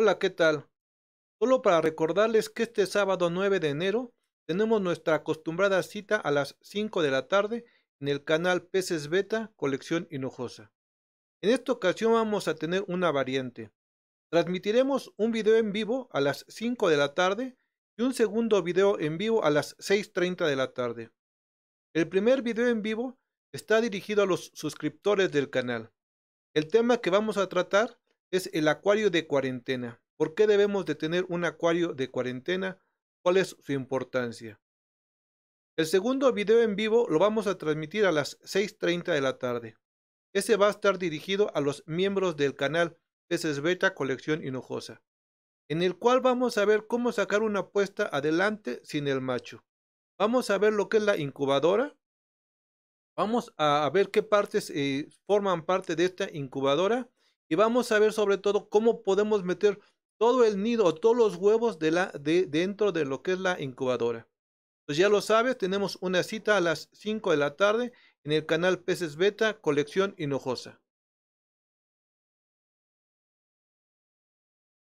Hola, ¿qué tal? Solo para recordarles que este sábado 9 de enero tenemos nuestra acostumbrada cita a las 5 de la tarde en el canal Peces Beta Colección Hinojosa. En esta ocasión vamos a tener una variante. Transmitiremos un video en vivo a las 5 de la tarde y un segundo video en vivo a las 6.30 de la tarde. El primer video en vivo está dirigido a los suscriptores del canal. El tema que vamos a tratar es el acuario de cuarentena. ¿Por qué debemos de tener un acuario de cuarentena? ¿Cuál es su importancia? El segundo video en vivo lo vamos a transmitir a las 6.30 de la tarde. Ese va a estar dirigido a los miembros del canal Peces Beta Colección Hinojosa, en el cual vamos a ver cómo sacar una apuesta adelante sin el macho. Vamos a ver lo que es la incubadora. Vamos a ver qué partes eh, forman parte de esta incubadora y vamos a ver sobre todo cómo podemos meter todo el nido, todos los huevos de la, de, dentro de lo que es la incubadora. Pues ya lo sabes, tenemos una cita a las 5 de la tarde en el canal Peces Beta Colección Hinojosa.